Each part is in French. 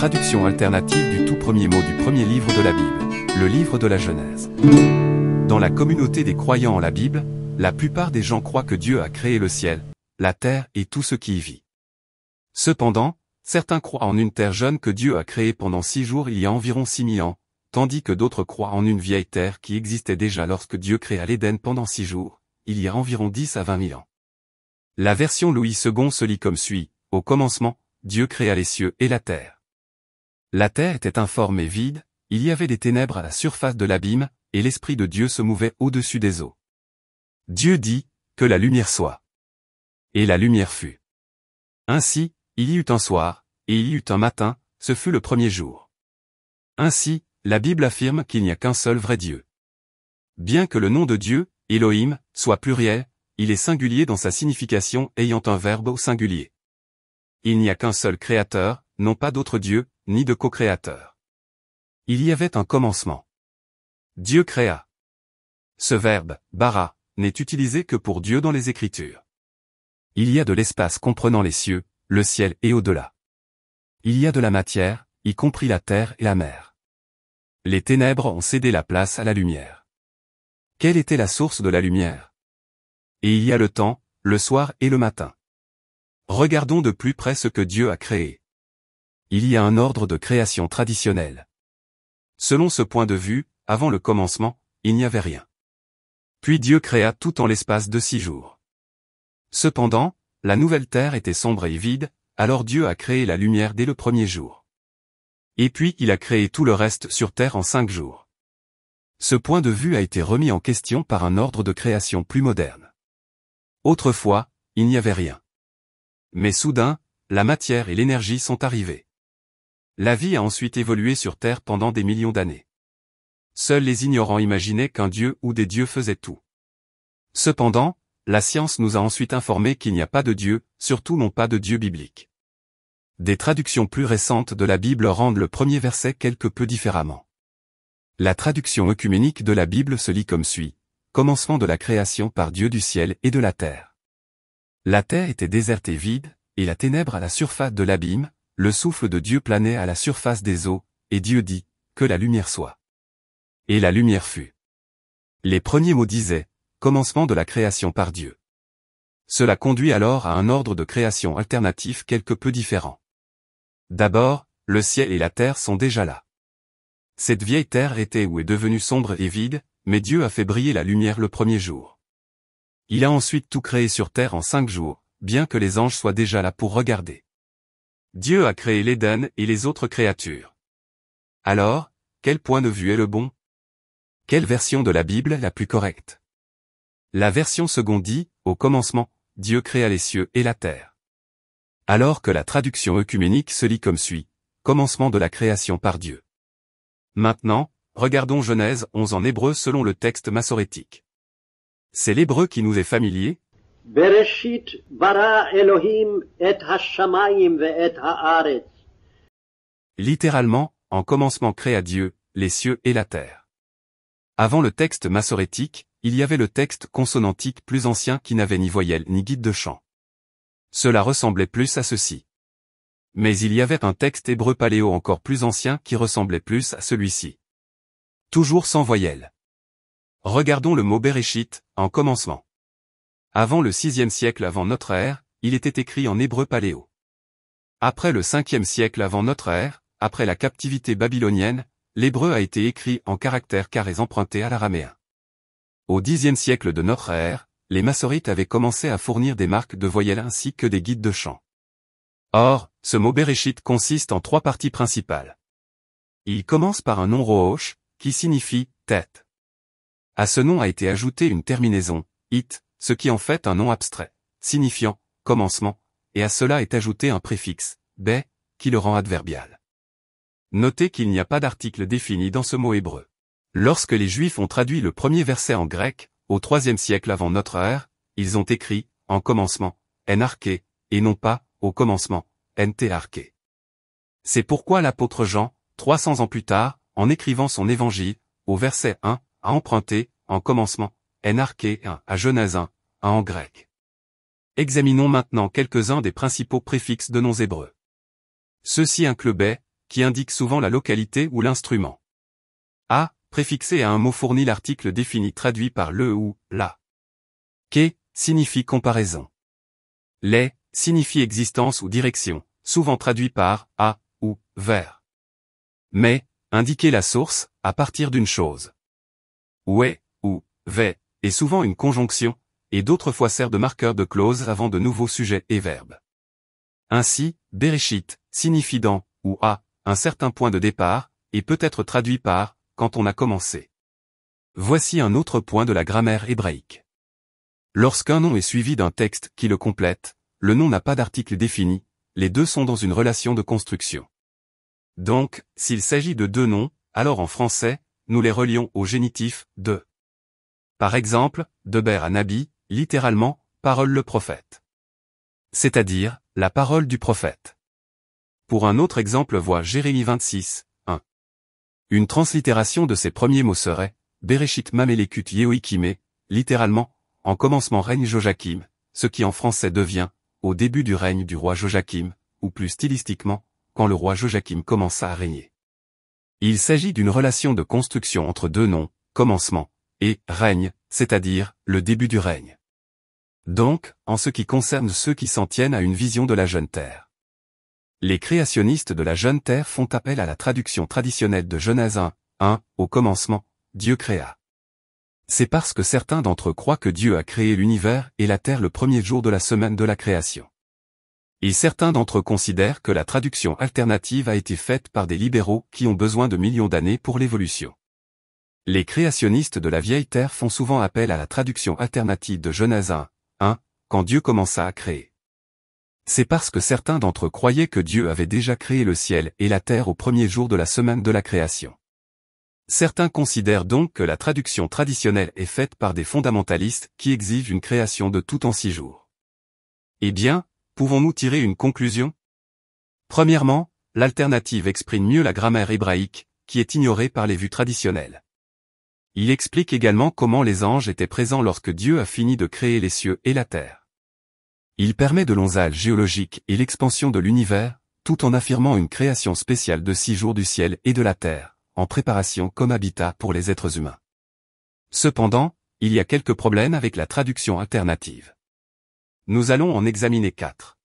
Traduction alternative du tout premier mot du premier livre de la Bible, le livre de la Genèse. Dans la communauté des croyants en la Bible, la plupart des gens croient que Dieu a créé le ciel, la terre et tout ce qui y vit. Cependant, certains croient en une terre jeune que Dieu a créée pendant six jours il y a environ six mille ans, tandis que d'autres croient en une vieille terre qui existait déjà lorsque Dieu créa l'Éden pendant six jours, il y a environ dix à vingt mille ans. La version Louis II se lit comme suit, au commencement, Dieu créa les cieux et la terre. La terre était informe et vide, il y avait des ténèbres à la surface de l'abîme, et l'Esprit de Dieu se mouvait au-dessus des eaux. Dieu dit, que la lumière soit. Et la lumière fut. Ainsi, il y eut un soir, et il y eut un matin, ce fut le premier jour. Ainsi, la Bible affirme qu'il n'y a qu'un seul vrai Dieu. Bien que le nom de Dieu, Elohim, soit pluriel, il est singulier dans sa signification ayant un verbe au singulier. Il n'y a qu'un seul Créateur, non pas d'autres dieux, ni de co-créateur. Il y avait un commencement. Dieu créa. Ce verbe, bara, n'est utilisé que pour Dieu dans les Écritures. Il y a de l'espace comprenant les cieux, le ciel et au-delà. Il y a de la matière, y compris la terre et la mer. Les ténèbres ont cédé la place à la lumière. Quelle était la source de la lumière Et il y a le temps, le soir et le matin. Regardons de plus près ce que Dieu a créé il y a un ordre de création traditionnel. Selon ce point de vue, avant le commencement, il n'y avait rien. Puis Dieu créa tout en l'espace de six jours. Cependant, la nouvelle terre était sombre et vide, alors Dieu a créé la lumière dès le premier jour. Et puis il a créé tout le reste sur terre en cinq jours. Ce point de vue a été remis en question par un ordre de création plus moderne. Autrefois, il n'y avait rien. Mais soudain, la matière et l'énergie sont arrivées. La vie a ensuite évolué sur Terre pendant des millions d'années. Seuls les ignorants imaginaient qu'un dieu ou des dieux faisaient tout. Cependant, la science nous a ensuite informé qu'il n'y a pas de dieu, surtout non pas de dieu biblique. Des traductions plus récentes de la Bible rendent le premier verset quelque peu différemment. La traduction œcuménique de la Bible se lit comme suit. Commencement de la création par Dieu du ciel et de la terre. La terre était désertée vide, et la ténèbre à la surface de l'abîme, le souffle de Dieu planait à la surface des eaux, et Dieu dit, que la lumière soit. Et la lumière fut. Les premiers mots disaient, commencement de la création par Dieu. Cela conduit alors à un ordre de création alternatif quelque peu différent. D'abord, le ciel et la terre sont déjà là. Cette vieille terre était ou est devenue sombre et vide, mais Dieu a fait briller la lumière le premier jour. Il a ensuite tout créé sur terre en cinq jours, bien que les anges soient déjà là pour regarder. Dieu a créé l'Éden et les autres créatures. Alors, quel point de vue est le bon Quelle version de la Bible la plus correcte La version seconde dit, au commencement, Dieu créa les cieux et la terre. Alors que la traduction œcuménique se lit comme suit, commencement de la création par Dieu. Maintenant, regardons Genèse 11 en hébreu selon le texte massorétique. C'est l'hébreu qui nous est familier, Littéralement, en commencement créa Dieu, les cieux et la terre. Avant le texte massorétique, il y avait le texte consonantique plus ancien qui n'avait ni voyelle ni guide de chant. Cela ressemblait plus à ceci. Mais il y avait un texte hébreu paléo encore plus ancien qui ressemblait plus à celui-ci. Toujours sans voyelle. Regardons le mot Bereshit, en commencement. Avant le VIe siècle avant notre ère, il était écrit en hébreu paléo. Après le Ve siècle avant notre ère, après la captivité babylonienne, l'hébreu a été écrit en caractères carrés empruntés à l'araméen. Au Xe siècle de notre ère, les massorites avaient commencé à fournir des marques de voyelles ainsi que des guides de chant. Or, ce mot Bereshit consiste en trois parties principales. Il commence par un nom Rohosh, qui signifie tête. À ce nom a été ajoutée une terminaison, it, ce qui en fait un nom abstrait, signifiant commencement, et à cela est ajouté un préfixe bé », qui le rend adverbial. Notez qu'il n'y a pas d'article défini dans ce mot hébreu. Lorsque les Juifs ont traduit le premier verset en grec, au troisième siècle avant notre ère, ils ont écrit en commencement, en arché, et non pas au commencement, nt arché. C'est pourquoi l'apôtre Jean, 300 ans plus tard, en écrivant son évangile, au verset 1, a emprunté, en commencement, NRK 1 e, à Genazin, 1 en grec. Examinons maintenant quelques-uns des principaux préfixes de noms hébreux. Ceux-ci incluent B, qui indique souvent la localité ou l'instrument. A, préfixé à un mot fourni l'article défini traduit par le ou la. K signifie comparaison. Les, signifie existence ou direction, souvent traduit par A ou vers. Mais, indiquer la source, à partir d'une chose. est ou, ve, est souvent une conjonction, et d'autres fois sert de marqueur de clause avant de nouveaux sujets et verbes. Ainsi, bereshit signifie dans, ou à, un certain point de départ, et peut être traduit par, quand on a commencé. Voici un autre point de la grammaire hébraïque. Lorsqu'un nom est suivi d'un texte qui le complète, le nom n'a pas d'article défini, les deux sont dans une relation de construction. Donc, s'il s'agit de deux noms, alors en français, nous les relions au génitif de. Par exemple, Deber à Nabi, littéralement, parole le prophète. C'est-à-dire, la parole du prophète. Pour un autre exemple, voit Jérémie 26, 1. Une translittération de ces premiers mots serait, Bereshit Mamelekut Yehoikime, littéralement, en commencement règne Joachim, ce qui en français devient, au début du règne du roi Joachim, ou plus stylistiquement, quand le roi Joachim commença à régner. Il s'agit d'une relation de construction entre deux noms, commencement, et règne, c'est-à-dire le début du règne. Donc, en ce qui concerne ceux qui s'en tiennent à une vision de la jeune terre. Les créationnistes de la jeune terre font appel à la traduction traditionnelle de Genèse 1, 1, au commencement, Dieu créa. C'est parce que certains d'entre eux croient que Dieu a créé l'univers et la terre le premier jour de la semaine de la création. Et certains d'entre eux considèrent que la traduction alternative a été faite par des libéraux qui ont besoin de millions d'années pour l'évolution. Les créationnistes de la vieille terre font souvent appel à la traduction alternative de Genèse 1, 1, quand Dieu commença à créer. C'est parce que certains d'entre eux croyaient que Dieu avait déjà créé le ciel et la terre au premier jour de la semaine de la création. Certains considèrent donc que la traduction traditionnelle est faite par des fondamentalistes qui exigent une création de tout en six jours. Eh bien, pouvons-nous tirer une conclusion Premièrement, l'alternative exprime mieux la grammaire hébraïque, qui est ignorée par les vues traditionnelles. Il explique également comment les anges étaient présents lorsque Dieu a fini de créer les cieux et la terre. Il permet de l'onzale géologique et l'expansion de l'univers, tout en affirmant une création spéciale de six jours du ciel et de la terre, en préparation comme habitat pour les êtres humains. Cependant, il y a quelques problèmes avec la traduction alternative. Nous allons en examiner quatre.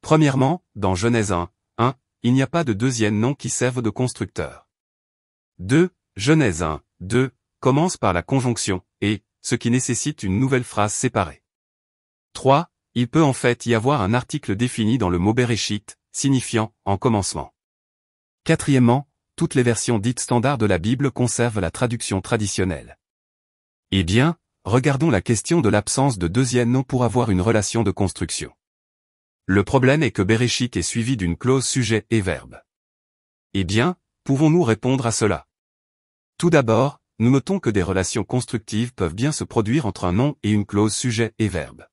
Premièrement, dans Genèse 1, 1, il n'y a pas de deuxième nom qui serve de constructeur. 2. Genèse 1, 2 commence par la conjonction et, ce qui nécessite une nouvelle phrase séparée. 3. Il peut en fait y avoir un article défini dans le mot Bereshit, signifiant en commencement. Quatrièmement, toutes les versions dites standards de la Bible conservent la traduction traditionnelle. Eh bien, regardons la question de l'absence de deuxième nom pour avoir une relation de construction. Le problème est que Bereshit est suivi d'une clause sujet et verbe. Eh bien, pouvons-nous répondre à cela tout d'abord, nous notons que des relations constructives peuvent bien se produire entre un nom et une clause sujet et verbe.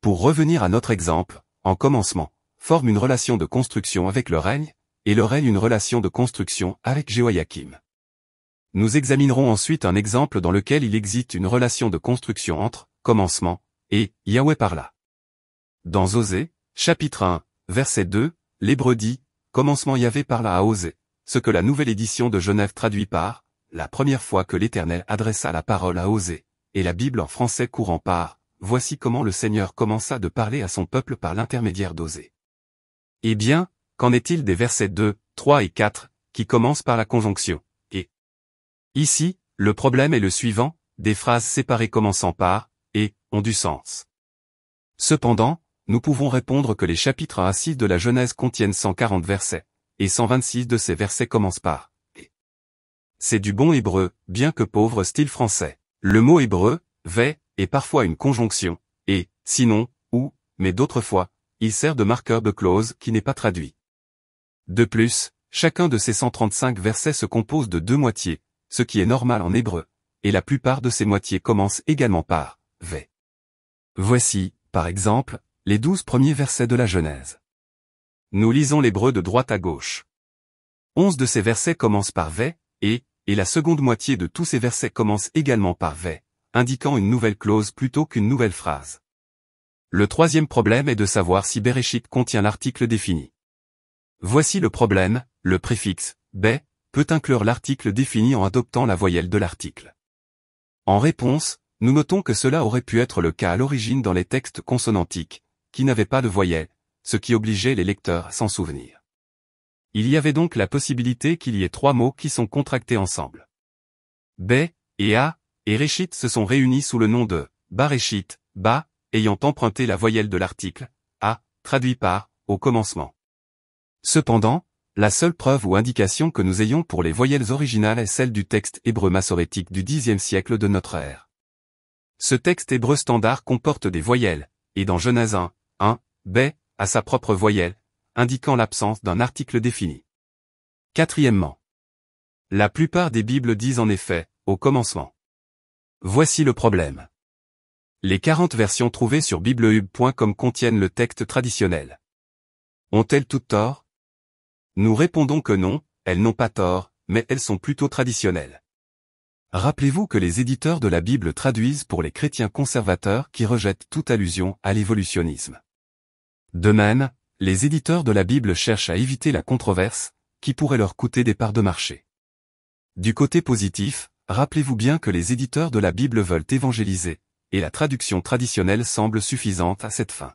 Pour revenir à notre exemple, en commencement, forme une relation de construction avec le règne, et le règne une relation de construction avec Jehoiakim. Nous examinerons ensuite un exemple dans lequel il existe une relation de construction entre commencement et Yahweh par là. Dans Osée, chapitre 1, verset 2, l'hébreu dit, commencement par là à Osée, ce que la nouvelle édition de Genève traduit par, la première fois que l'Éternel adressa la parole à Osée, et la Bible en français courant par « Voici comment le Seigneur commença de parler à son peuple par l'intermédiaire d'Osée ». Eh bien, qu'en est-il des versets 2, 3 et 4, qui commencent par la conjonction « et ». Ici, le problème est le suivant, des phrases séparées commençant par « et » ont du sens. Cependant, nous pouvons répondre que les chapitres 1 à 6 de la Genèse contiennent 140 versets, et 126 de ces versets commencent par c'est du bon hébreu, bien que pauvre style français. Le mot hébreu, ve, est parfois une conjonction, et, sinon, ou, mais d'autres fois, il sert de marqueur de clause qui n'est pas traduit. De plus, chacun de ces 135 versets se compose de deux moitiés, ce qui est normal en hébreu, et la plupart de ces moitiés commencent également par « ve. Voici, par exemple, les douze premiers versets de la Genèse. Nous lisons l'hébreu de droite à gauche. Onze de ces versets commencent par « "ve" et, et la seconde moitié de tous ces versets commence également par v », indiquant une nouvelle clause plutôt qu'une nouvelle phrase. Le troisième problème est de savoir si Bereshit contient l'article défini. Voici le problème, le préfixe b » peut inclure l'article défini en adoptant la voyelle de l'article. En réponse, nous notons que cela aurait pu être le cas à l'origine dans les textes consonantiques, qui n'avaient pas de voyelle, ce qui obligeait les lecteurs à s'en souvenir. Il y avait donc la possibilité qu'il y ait trois mots qui sont contractés ensemble. B, et A, et Réchit se sont réunis sous le nom de Baréchit, Ba, ayant emprunté la voyelle de l'article, A, traduit par, au commencement. Cependant, la seule preuve ou indication que nous ayons pour les voyelles originales est celle du texte hébreu massorétique du Xe siècle de notre ère. Ce texte hébreu standard comporte des voyelles, et dans Genèse 1, 1, B, a sa propre voyelle, indiquant l'absence d'un article défini. Quatrièmement. La plupart des Bibles disent en effet, au commencement. Voici le problème. Les 40 versions trouvées sur biblehub.com contiennent le texte traditionnel. Ont-elles toutes tort Nous répondons que non, elles n'ont pas tort, mais elles sont plutôt traditionnelles. Rappelez-vous que les éditeurs de la Bible traduisent pour les chrétiens conservateurs qui rejettent toute allusion à l'évolutionnisme. De même, les éditeurs de la Bible cherchent à éviter la controverse, qui pourrait leur coûter des parts de marché. Du côté positif, rappelez-vous bien que les éditeurs de la Bible veulent évangéliser, et la traduction traditionnelle semble suffisante à cette fin.